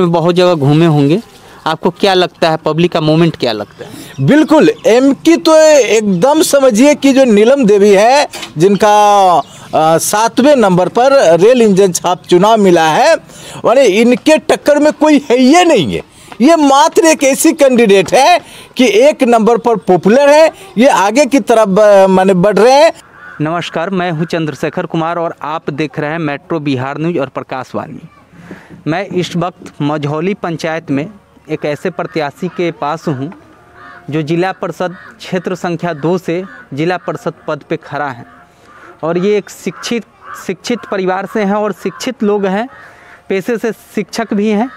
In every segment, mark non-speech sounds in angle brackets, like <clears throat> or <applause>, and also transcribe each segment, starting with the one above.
में बहुत जगह घूमे होंगे आपको क्या लगता है पब्लिक का मोमेंट क्या लगता है बिल्कुल एम की तो एकदम समझिए कि जो नीलम देवी है जिनका सातवें नंबर पर रेल इंजन छाप चुनाव मिला है और इनके टक्कर में कोई है ये नहीं है ये मात्र एक ऐसी कैंडिडेट है कि एक नंबर पर पॉपुलर है ये आगे की तरफ माने बढ़ रहे हैं नमस्कार मैं हूं चंद्रशेखर कुमार और आप देख रहे हैं मेट्रो बिहार न्यूज और प्रकाश वाल्मी मैं इस वक्त मझौली पंचायत में एक ऐसे प्रत्याशी के पास हूँ जो जिला परिषद क्षेत्र संख्या दो से जिला परिषद पद पे खड़ा है और ये एक शिक्षित शिक्षित परिवार से हैं और शिक्षित लोग हैं पेशे से शिक्षक भी हैं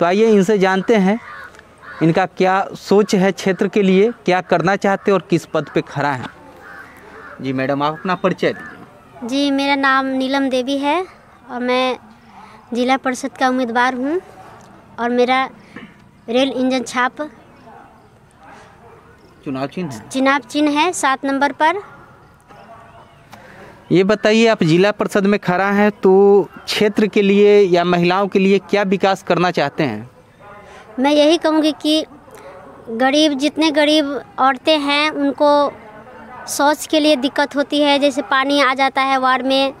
तो आइए इनसे जानते हैं इनका क्या सोच है क्षेत्र के लिए क्या करना चाहते हैं और किस पद पे खड़ा है जी मैडम आप अपना परिचय दीजिए जी मेरा नाम नीलम देवी है और मैं जिला परिषद का उम्मीदवार हूँ और मेरा रेल इंजन छाप चुनाव चिन्ह चुनाव चिन्ह है सात नंबर पर ये बताइए आप जिला परिषद में खड़ा हैं तो क्षेत्र के लिए या महिलाओं के लिए क्या विकास करना चाहते हैं मैं यही कहूँगी कि गरीब जितने गरीब औरतें हैं उनको शौच के लिए दिक्कत होती है जैसे पानी आ जाता है वार्ड में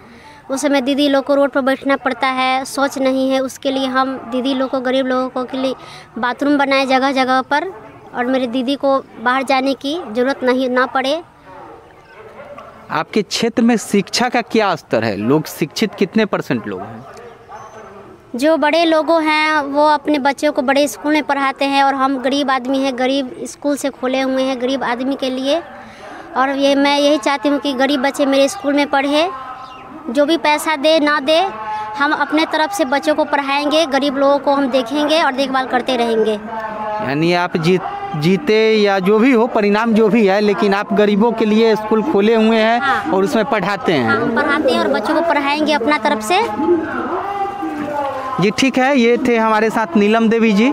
उस समय दीदी लोग को रोड पर बैठना पड़ता है सोच नहीं है उसके लिए हम दीदी लोग को गरीब लोगों को के लिए बाथरूम बनाए जगह जगह पर और मेरे दीदी को बाहर जाने की ज़रूरत नहीं ना पड़े आपके क्षेत्र में शिक्षा का क्या स्तर है लोग शिक्षित कितने परसेंट लोग हैं जो बड़े लोगों हैं वो अपने बच्चों को बड़े स्कूल में पढ़ाते हैं और हम गरीब आदमी हैं गरीब स्कूल से खोले हुए हैं गरीब आदमी के लिए और ये मैं यही चाहती हूँ कि गरीब बच्चे मेरे स्कूल में पढ़े जो भी पैसा दे ना दे हम अपने तरफ से बच्चों को पढ़ाएंगे गरीब लोगों को हम देखेंगे और देखभाल करते रहेंगे यानी आप जीत जीते या जो भी हो परिणाम जो भी है लेकिन आप गरीबों के लिए स्कूल खोले हुए हैं हाँ। और उसमें पढ़ाते हैं हाँ, पढ़ाते हैं और बच्चों को पढ़ाएंगे अपना तरफ से जी ठीक है ये थे हमारे साथ नीलम देवी जी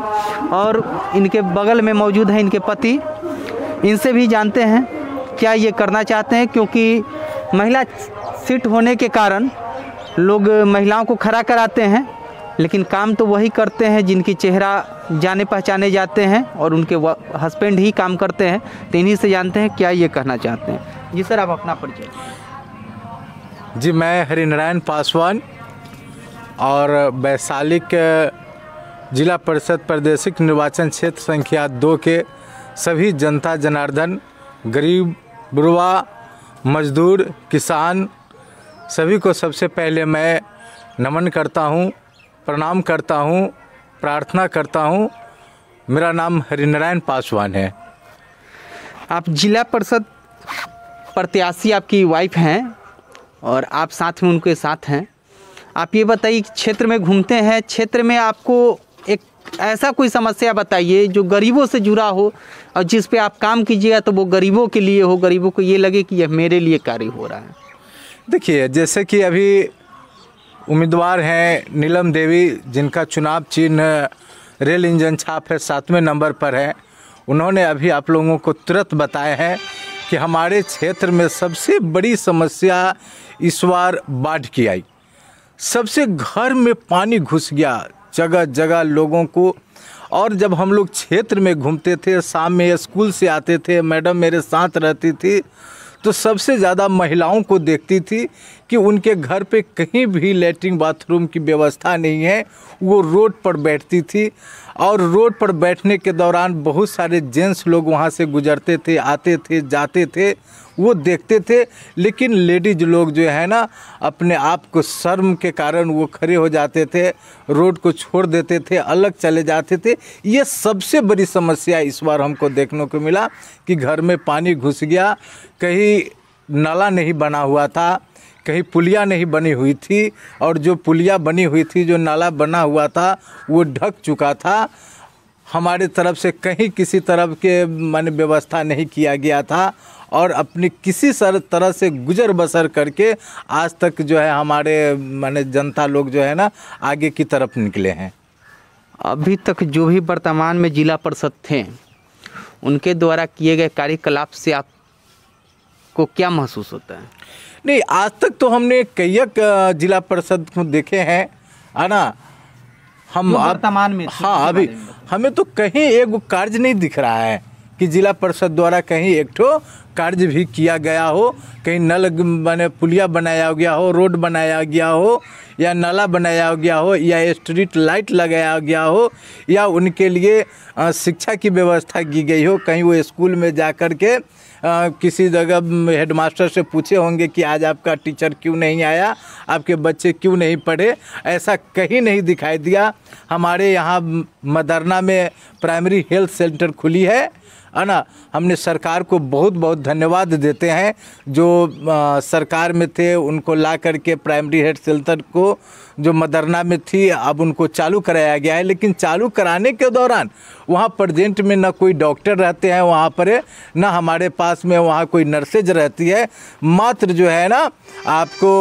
और इनके बगल में मौजूद हैं इनके पति इनसे भी जानते हैं क्या ये करना चाहते हैं क्योंकि महिला सीट होने के कारण लोग महिलाओं को खड़ा कराते हैं लेकिन काम तो वही करते हैं जिनकी चेहरा जाने पहचाने जाते हैं और उनके हस्बैंड ही काम करते हैं तो इन्हीं से जानते हैं क्या ये कहना चाहते हैं जी सर आप अपना परिचय जी मैं हरिनारायण पासवान और वैशाली के जिला परिषद प्रादेशिक निर्वाचन क्षेत्र संख्या दो के सभी जनता जनार्दन गरीब बुढ़वा मजदूर किसान सभी को सबसे पहले मैं नमन करता हूँ प्रणाम करता हूँ प्रार्थना करता हूँ मेरा नाम हरिनारायण पासवान है आप जिला परिषद प्रत्याशी आपकी वाइफ हैं और आप साथ में उनके साथ हैं आप ये बताइए क्षेत्र में घूमते हैं क्षेत्र में आपको एक ऐसा कोई समस्या बताइए जो गरीबों से जुड़ा हो और जिस पे आप काम कीजिएगा तो वो गरीबों के लिए हो गरीबों को ये लगे कि यह मेरे लिए कार्य हो रहा है देखिए जैसे कि अभी उम्मीदवार हैं नीलम देवी जिनका चुनाव चिन्ह रेल इंजन छाप है सातवें नंबर पर है उन्होंने अभी आप लोगों को तुरंत बताया है कि हमारे क्षेत्र में सबसे बड़ी समस्या इस बार बाढ़ की आई सबसे घर में पानी घुस गया जगह जगह लोगों को और जब हम लोग क्षेत्र में घूमते थे शाम में स्कूल से आते थे मैडम मेरे साथ रहती थी तो सबसे ज़्यादा महिलाओं को देखती थी कि उनके घर पे कहीं भी लेटरिन बाथरूम की व्यवस्था नहीं है वो रोड पर बैठती थी और रोड पर बैठने के दौरान बहुत सारे जेंट्स लोग वहाँ से गुजरते थे आते थे जाते थे वो देखते थे लेकिन लेडीज लोग जो है ना अपने आप को शर्म के कारण वो खड़े हो जाते थे रोड को छोड़ देते थे अलग चले जाते थे ये सबसे बड़ी समस्या इस बार हमको देखने को मिला कि घर में पानी घुस गया कहीं नाला नहीं बना हुआ था कहीं पुलिया नहीं बनी हुई थी और जो पुलिया बनी हुई थी जो नाला बना हुआ था वो ढक चुका था हमारे तरफ से कहीं किसी तरफ के मान व्यवस्था नहीं किया गया था और अपनी किसी सर तरह से गुजर बसर करके आज तक जो है हमारे माने जनता लोग जो है ना आगे की तरफ निकले हैं अभी तक जो भी वर्तमान में जिला परिषद थे उनके द्वारा किए गए कार्यकलाप से आपको क्या महसूस होता है नहीं आज तक तो हमने कई जिला परिषद देखे हैं है ना हम वर्तमान में हाँ अभी हमें तो कहीं एक कार्य नहीं दिख रहा है कि जिला परिषद द्वारा कहीं एक ठो कार्य भी किया गया हो कहीं नल बने पुलिया बनाया गया हो रोड बनाया गया हो या नाला बनाया गया हो या स्ट्रीट लाइट लगाया गया हो या उनके लिए शिक्षा की व्यवस्था की गई हो कहीं वो स्कूल में जा कर के किसी जगह हेडमास्टर से पूछे होंगे कि आज आपका टीचर क्यों नहीं आया आपके बच्चे क्यों नहीं पढ़े ऐसा कहीं नहीं दिखाई दिया हमारे यहाँ मदरना में प्राइमरी हेल्थ सेंटर खुली है है ना हमने सरकार को बहुत बहुत धन्यवाद देते हैं जो आ, सरकार में थे उनको ला करके प्राइमरी हेल्थ सेंटर को जो मदरना में थी अब उनको चालू कराया गया है लेकिन चालू कराने के दौरान वहाँ प्रजेंट में ना कोई डॉक्टर रहते हैं वहाँ पर ना हमारे पास में वहाँ कोई नर्सेज रहती है मात्र जो है ना आपको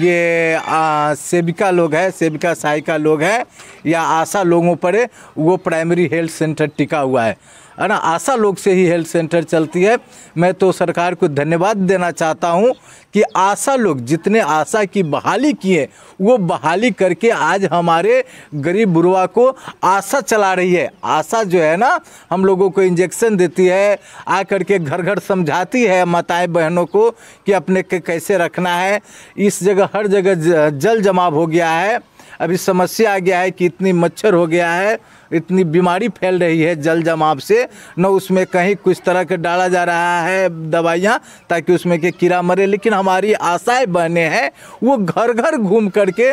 ये आ, सेविका लोग है सेविका सहायिका लोग है या आशा लोगों पर वो प्राइमरी हेल्थ सेंटर टिका हुआ है है ना आशा लोग से ही हेल्थ सेंटर चलती है मैं तो सरकार को धन्यवाद देना चाहता हूँ कि आशा लोग जितने आशा की बहाली किए वो बहाली करके आज हमारे गरीब बुरुआ को आशा चला रही है आशा जो है ना हम लोगों को इंजेक्शन देती है आ करके घर घर समझाती है माताएँ बहनों को कि अपने के कैसे रखना है इस जगह हर जगह जल जमाव हो गया है अभी समस्या आ गया है कि इतनी मच्छर हो गया है इतनी बीमारी फैल रही है जल जमाव से न उसमें कहीं कुछ तरह के डाला जा रहा है दवाइयाँ ताकि उसमें के कीड़ा मरे लेकिन हमारी आशाएं बहने हैं वो घर घर घूम करके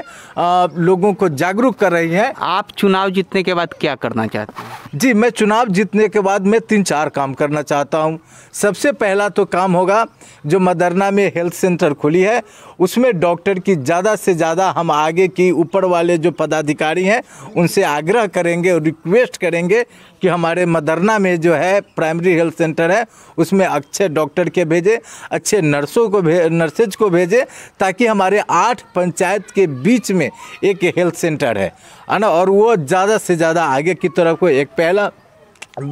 लोगों को जागरूक कर रही हैं आप चुनाव जीतने के बाद क्या करना चाहते हैं जी मैं चुनाव जीतने के बाद मैं तीन चार काम करना चाहता हूँ सबसे पहला तो काम होगा जो मदरना में हेल्थ सेंटर खुली है उसमें डॉक्टर की ज़्यादा से ज़्यादा हम आगे की ऊपर वाले जो पदाधिकारी हैं उनसे आग्रह करेंगे और रिक्वेस्ट करेंगे कि हमारे मदरना में जो है प्राइमरी हेल्थ सेंटर है उसमें अच्छे डॉक्टर के भेजें अच्छे नर्सों को नर्सेज को भेजें ताकि हमारे आठ पंचायत के बीच में एक हेल्थ सेंटर है है ना और वो ज़्यादा से ज़्यादा आगे की तरफ को एक पहला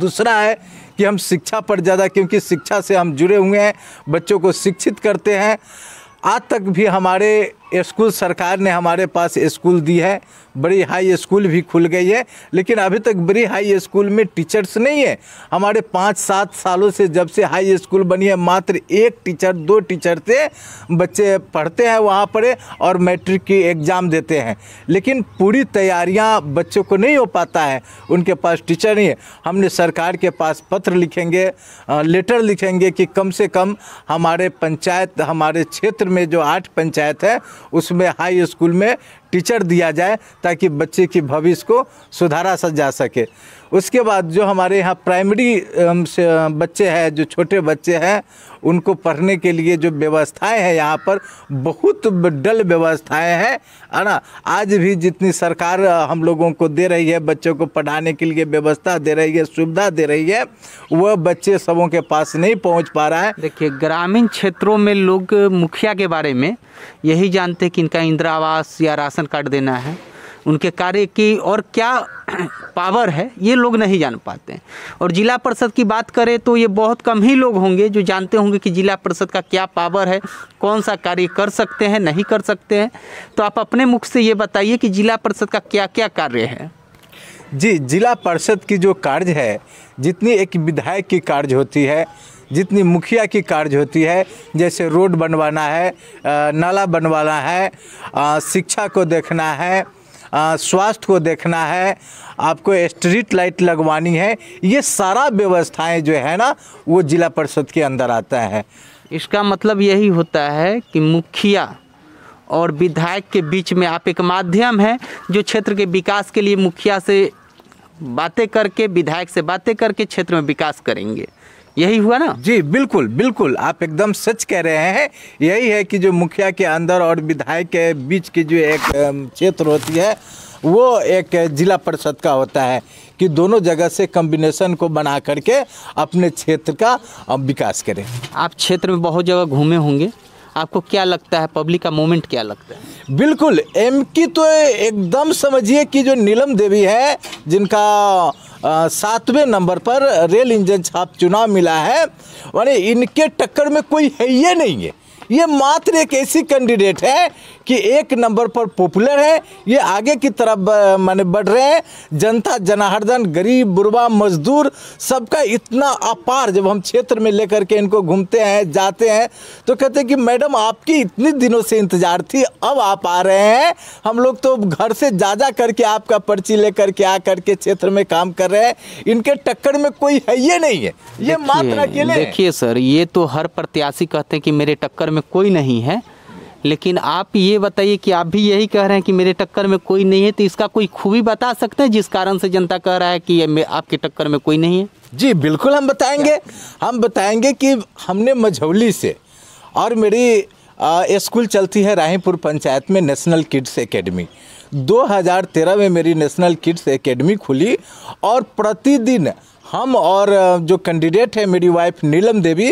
दूसरा है कि हम शिक्षा पर ज़्यादा क्योंकि शिक्षा से हम जुड़े हुए हैं बच्चों को शिक्षित करते हैं आज तक भी हमारे स्कूल सरकार ने हमारे पास स्कूल दी है बड़ी हाई स्कूल भी खुल गई है लेकिन अभी तक बड़ी हाई स्कूल में टीचर्स नहीं है हमारे पाँच सात सालों से जब से हाई स्कूल बनी है मात्र एक टीचर दो टीचर से बच्चे पढ़ते हैं वहाँ पर और मैट्रिक की एग्ज़ाम देते हैं लेकिन पूरी तैयारियाँ बच्चों को नहीं हो पाता है उनके पास टीचर नहीं है हमने सरकार के पास पत्र लिखेंगे लेटर लिखेंगे कि कम से कम हमारे पंचायत हमारे क्षेत्र में जो आठ पंचायत है उसमें हाई स्कूल में टीचर दिया जाए ताकि बच्चे की भविष्य को सुधारा सा जा सके उसके बाद जो हमारे यहाँ प्राइमरी बच्चे हैं जो छोटे बच्चे हैं उनको पढ़ने के लिए जो व्यवस्थाएं हैं यहाँ पर बहुत डल व्यवस्थाएं हैं है ना आज भी जितनी सरकार हम लोगों को दे रही है बच्चों को पढ़ाने के लिए व्यवस्था दे रही है सुविधा दे रही है वह बच्चे सबों के पास नहीं पहुँच पा रहा है देखिए ग्रामीण क्षेत्रों में लोग मुखिया के बारे में यही जानते कि इनका इंदिरा आवास या राशन राशन कार्ड देना है उनके कार्य की और क्या पावर <clears throat> है ये लोग नहीं जान पाते हैं और ज़िला परिषद की बात करें तो ये बहुत कम ही लोग होंगे जो जानते होंगे कि ज़िला परिषद का क्या पावर है कौन सा कार्य कर सकते हैं नहीं कर सकते हैं तो आप अपने मुख से ये बताइए कि ज़िला परिषद का क्या क्या कार्य है जी जिला परिषद की जो कार्य है जितनी एक विधायक की कार्य होती है जितनी मुखिया की कार्य होती है जैसे रोड बनवाना है नाला बनवाना है शिक्षा को देखना है स्वास्थ्य को देखना है आपको स्ट्रीट लाइट लगवानी है ये सारा व्यवस्थाएं जो है ना वो जिला परिषद के अंदर आता है इसका मतलब यही होता है कि मुखिया और विधायक के बीच में आप एक माध्यम है जो क्षेत्र के विकास के लिए मुखिया से बातें करके विधायक से बातें करके क्षेत्र में विकास करेंगे यही हुआ ना जी बिल्कुल बिल्कुल आप एकदम सच कह रहे हैं यही है कि जो मुखिया के अंदर और विधायक के बीच की जो एक क्षेत्र होती है वो एक जिला परिषद का होता है कि दोनों जगह से कम्बिनेशन को बना करके अपने क्षेत्र का विकास करें आप क्षेत्र में बहुत जगह घूमे होंगे आपको क्या लगता है पब्लिक का मोमेंट क्या लगता है बिल्कुल एम की तो एकदम समझिए कि जो नीलम देवी है जिनका सातवें नंबर पर रेल इंजन छाप चुनाव मिला है और इनके टक्कर में कोई है ये नहीं है ये मात्र एक ऐसी कैंडिडेट है कि एक नंबर पर पॉपुलर है ये आगे की तरफ माने बढ़ रहे हैं जनता जनार्दन गरीब बुरबा मजदूर सबका इतना अपार जब हम क्षेत्र में लेकर के इनको घूमते हैं जाते हैं तो कहते हैं कि मैडम आपकी इतने दिनों से इंतज़ार थी अब आप आ रहे हैं हम लोग तो घर से जा जा करके आपका पर्ची लेकर के आ करके क्षेत्र में काम कर रहे हैं इनके टक्कर में कोई है ये नहीं है ये मात्र अकेले देखिए सर ये तो हर प्रत्याशी कहते हैं कि मेरे टक्कर में कोई नहीं है लेकिन आप ये बताइए कि आप भी यही कह रहे हैं कि मेरे टक्कर में कोई नहीं है तो इसका कोई खूबी बता सकते हैं जिस कारण से जनता कह रहा है कि आपके टक्कर में कोई नहीं है जी बिल्कुल हम बताएंगे हम बताएंगे कि हमने मझौली से और मेरी स्कूल चलती है राहीपुर पंचायत में नेशनल किड्स एकेडमी 2013 में मेरी नेशनल किड्स एकेडमी खुली और प्रतिदिन हम और जो कैंडिडेट है मेरी वाइफ नीलम देवी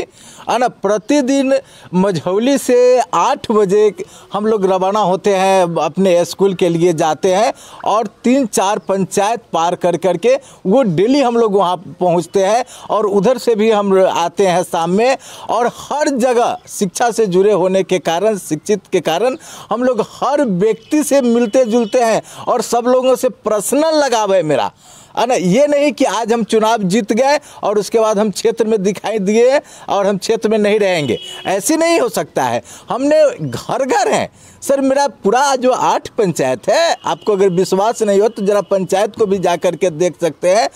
है ना प्रतिदिन मझौली से आठ बजे हम लोग रवाना होते हैं अपने स्कूल के लिए जाते हैं और तीन चार पंचायत पार कर कर के वो डेली हम लोग वहाँ पहुँचते हैं और उधर से भी हम आते हैं शाम में और हर जगह शिक्षा से जुड़े होने के कारण शिक्षित के कारण हम लोग हर व्यक्ति से मिलते जुलते हैं और सब लोगों से पर्सनल लगाव है मेरा ना ये नहीं कि आज हम चुनाव जीत गए और उसके बाद हम क्षेत्र में दिखाई दिए और हम क्षेत्र में नहीं रहेंगे ऐसे नहीं हो सकता है हमने घर घर हैं सर मेरा पूरा जो आठ पंचायत है आपको अगर विश्वास नहीं हो तो ज़रा पंचायत को भी जा करके देख सकते हैं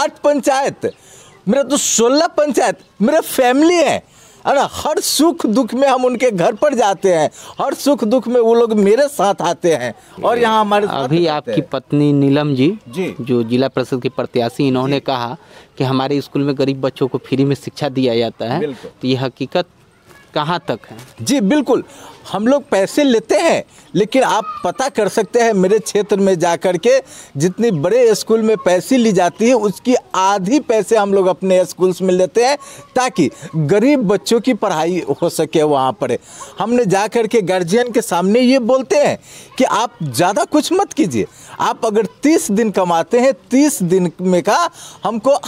आठ पंचायत मेरा तो सोलह पंचायत मेरा फैमिली है है ना हर सुख दुख में हम उनके घर पर जाते हैं हर सुख दुख में वो लोग मेरे साथ आते हैं और यहाँ हमारे अभी आपकी पत्नी नीलम जी जी जो जिला परिषद के प्रत्याशी इन्होंने कहा कि हमारे स्कूल में गरीब बच्चों को फ्री में शिक्षा दिया जाता है तो ये हकीकत कहाँ तक है जी बिल्कुल हम लोग पैसे लेते हैं लेकिन आप पता कर सकते हैं मेरे क्षेत्र में जा कर के जितनी बड़े स्कूल में पैसे ली जाती है उसकी आधी पैसे हम लोग अपने स्कूल्स में लेते हैं ताकि गरीब बच्चों की पढ़ाई हो सके वहाँ पर हमने जा कर के गार्जियन के सामने ये बोलते हैं कि आप ज़्यादा कुछ मत कीजिए आप अगर तीस दिन कमाते हैं तीस दिन में का हमको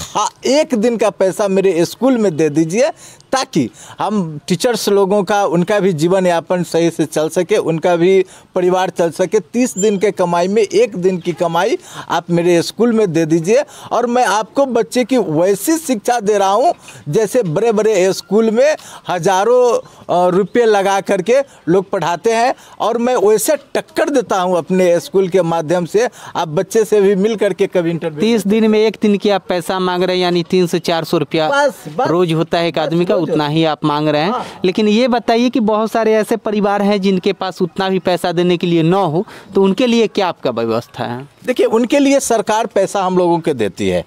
एक दिन का पैसा मेरे स्कूल में दे दीजिए ताकि हम टीचर्स लोगों का उनका भी जीवन यापन सही से चल सके उनका भी परिवार चल सके तीस दिन के कमाई में एक दिन की कमाई आप मेरे स्कूल में दे दीजिए और मैं आपको बच्चे की वैसी शिक्षा दे रहा हूँ जैसे बड़े बड़े स्कूल में हजारों रुपये लगा करके लोग पढ़ाते हैं और मैं वैसे टक्कर देता हूँ अपने स्कूल के माध्यम से आप बच्चे से भी मिल करके कभी इंटरव्यू तीस दिन में एक दिन की आप पैसा मांग रहे हैं यानी तीन से चार सौ रुपया रोज होता है एक आदमी का उतना ही आप मांग रहे हैं हाँ। लेकिन ये बताइए कि बहुत सारे ऐसे परिवार परिवार हैं जिनके पास उतना भी पैसा देने के लिए ना हो तो उनके लिए क्या आपका व्यवस्था है देखिए उनके लिए सरकार पैसा हम लोगों के देती है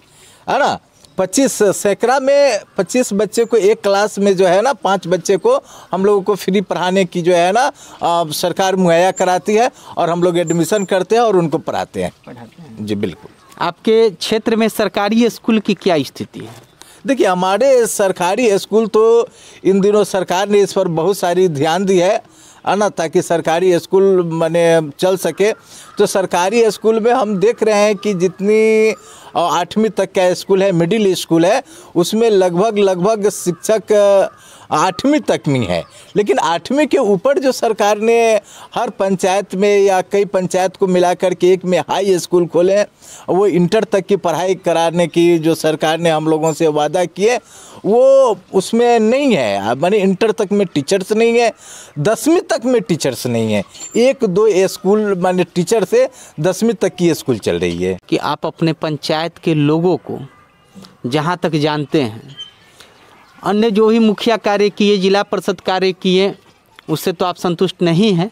है ना पच्चीस सैकड़ा में पच्चीस बच्चे को एक क्लास में जो है ना पांच बच्चे को हम लोगों को फ्री पढ़ाने की जो है ना आ, सरकार मुहैया कराती है और हम लोग एडमिशन करते हैं और उनको पढ़ाते हैं, पढ़ाते जी बिल्कुल आपके क्षेत्र में सरकारी स्कूल की क्या स्थिति है देखिए हमारे सरकारी स्कूल तो इन दिनों सरकार ने इस पर बहुत सारी ध्यान दी है है ना ताकि सरकारी स्कूल मैंने चल सके तो सरकारी स्कूल में हम देख रहे हैं कि जितनी आठवीं तक का स्कूल है मिडिल स्कूल है उसमें लगभग लगभग शिक्षक आठवीं तक में है लेकिन आठवीं के ऊपर जो सरकार ने हर पंचायत में या कई पंचायत को मिला के एक में हाई स्कूल खोले वो इंटर तक की पढ़ाई कराने की जो सरकार ने हम लोगों से वादा किए वो उसमें नहीं है मैंने इंटर तक में टीचर्स नहीं है दसवीं तक में टीचर्स नहीं है एक दो स्कूल मैंने टीचर से दसवीं तक की स्कूल चल रही है कि आप अपने पंचायत के लोगों को जहाँ तक जानते हैं अन्य जो भी मुखिया कार्य किए जिला परिषद कार्य किए उससे तो आप संतुष्ट नहीं हैं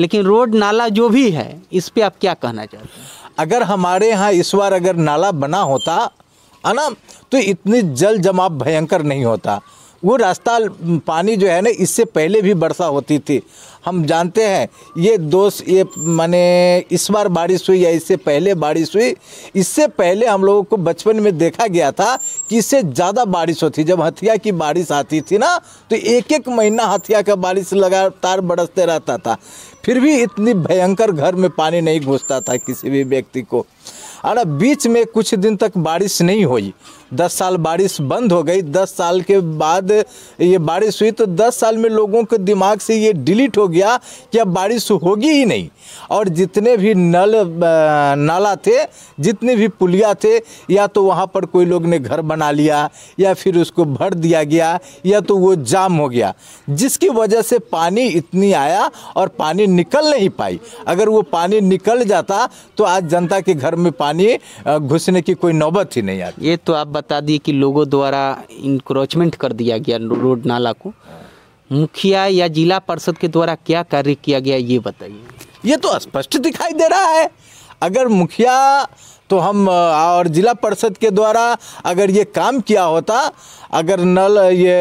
लेकिन रोड नाला जो भी है इस पर आप क्या कहना चाहते हैं अगर हमारे यहाँ इस बार अगर नाला बना होता है ना तो इतनी जल जमाव भयंकर नहीं होता वो रास्ता पानी जो है ना इससे पहले भी वर्षा होती थी हम जानते हैं ये दोस्त ये माने इस बार बारिश हुई या इससे पहले बारिश हुई इससे पहले हम लोगों को बचपन में देखा गया था कि इससे ज़्यादा बारिश होती जब हथिया की बारिश आती थी ना तो एक एक महीना हथिया का बारिश लगातार बरसते रहता था फिर भी इतनी भयंकर घर में पानी नहीं घुसता था किसी भी व्यक्ति को अरे बीच में कुछ दिन तक बारिश नहीं हुई दस साल बारिश बंद हो गई दस साल के बाद ये बारिश हुई तो दस साल में लोगों के दिमाग से ये डिलीट हो गया कि अब बारिश होगी ही नहीं और जितने भी नल नाला थे जितने भी पुलिया थे या तो वहाँ पर कोई लोग ने घर बना लिया या फिर उसको भर दिया गया या तो वो जाम हो गया जिसकी वजह से पानी इतनी आया और पानी निकल नहीं पाई अगर वो पानी निकल जाता तो आज जनता के घर में पानी घुसने की कोई नौबत ही नहीं आती ये तो आप बता दिए कि लोगों द्वारा इंक्रोचमेंट कर दिया गया रोड नाला को मुखिया या जिला परिषद के द्वारा क्या कार्य किया गया ये बताइए ये तो स्पष्ट दिखाई दे रहा है अगर मुखिया तो हम और ज़िला परिषद के द्वारा अगर ये काम किया होता अगर नल ये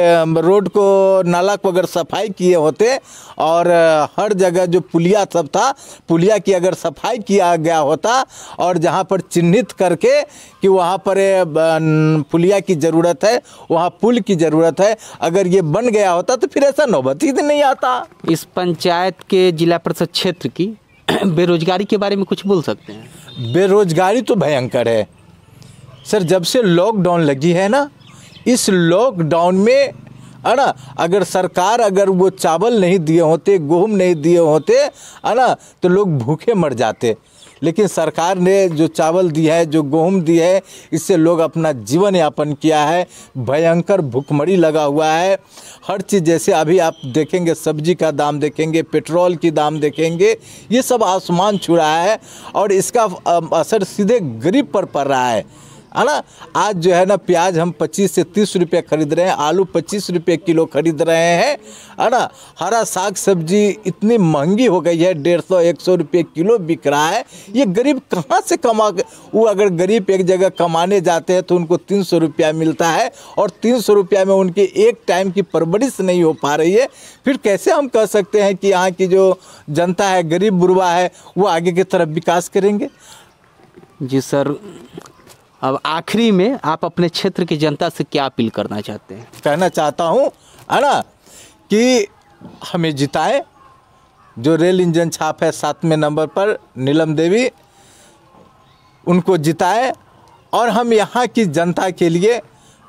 रोड को नाला को अगर सफाई किए होते और हर जगह जो पुलिया सब था पुलिया की अगर सफाई किया गया होता और जहाँ पर चिन्हित करके कि वहाँ पर पुलिया की ज़रूरत है वहाँ पुल की ज़रूरत है अगर ये बन गया होता तो फिर ऐसा नौबत ही नहीं आता इस पंचायत के जिला परिषद क्षेत्र की <clears throat> बेरोजगारी के बारे में कुछ बोल सकते हैं बेरोजगारी तो भयंकर है सर जब से लॉकडाउन लगी है ना इस लॉकडाउन में है ना अगर सरकार अगर वो चावल नहीं दिए होते गेहूँ नहीं दिए होते है ना तो लोग भूखे मर जाते लेकिन सरकार ने जो चावल दी है जो गेहूँ दी है इससे लोग अपना जीवन यापन किया है भयंकर भुखमरी लगा हुआ है हर चीज़ जैसे अभी आप देखेंगे सब्जी का दाम देखेंगे पेट्रोल की दाम देखेंगे ये सब आसमान छू रहा है और इसका असर सीधे गरीब पर पड़ रहा है है ना आज जो है ना प्याज हम 25 से 30 रुपये खरीद रहे हैं आलू 25 रुपये किलो खरीद रहे हैं है ना हरा साग सब्जी इतनी महंगी हो गई है डेढ़ सौ एक सौ रुपये किलो बिक रहा है ये गरीब कहाँ से कमा वो अगर गरीब एक जगह कमाने जाते हैं तो उनको तीन सौ रुपया मिलता है और तीन सौ रुपया में उनकी एक टाइम की परवरिश नहीं हो पा रही है फिर कैसे हम कह सकते हैं कि यहाँ की जो जनता है गरीब बुरवा है वो आगे की तरफ विकास करेंगे जी सर अब आखिरी में आप अपने क्षेत्र की जनता से क्या अपील करना चाहते हैं कहना चाहता हूँ है ना कि हमें जिताए जो रेल इंजन छाप है सातवें नंबर पर नीलम देवी उनको जिताए और हम यहाँ की जनता के लिए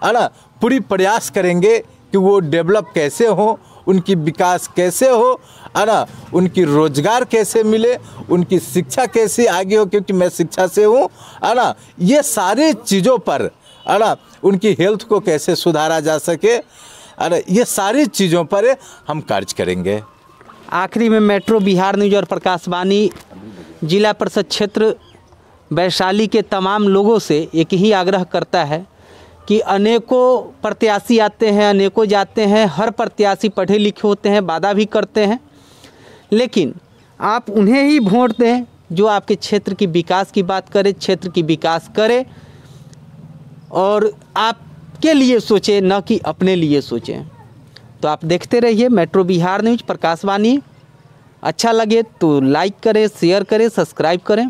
है ना पूरी प्रयास करेंगे कि वो डेवलप कैसे हो उनकी विकास कैसे हो है ना उनकी रोज़गार कैसे मिले उनकी शिक्षा कैसे आगे हो क्योंकि मैं शिक्षा से हूँ है ना ये सारी चीज़ों पर है ना उनकी हेल्थ को कैसे सुधारा जा सके अरे ये सारी चीज़ों पर हम कार्य करेंगे आखिरी में मेट्रो बिहार न्यूज और प्रकाशवाणी जिला परिषद क्षेत्र वैशाली के तमाम लोगों से एक ही आग्रह करता है कि अनेकों प्रत्याशी आते हैं अनेकों जाते हैं हर प्रत्याशी पढ़े लिखे होते हैं वादा भी करते हैं लेकिन आप उन्हें ही वोट दें जो आपके क्षेत्र की विकास की बात करे क्षेत्र की विकास करे और आपके लिए सोचें न कि अपने लिए सोचें तो आप देखते रहिए मेट्रो बिहार न्यूज प्रकाशवाणी अच्छा लगे तो लाइक करें शेयर करें सब्सक्राइब करें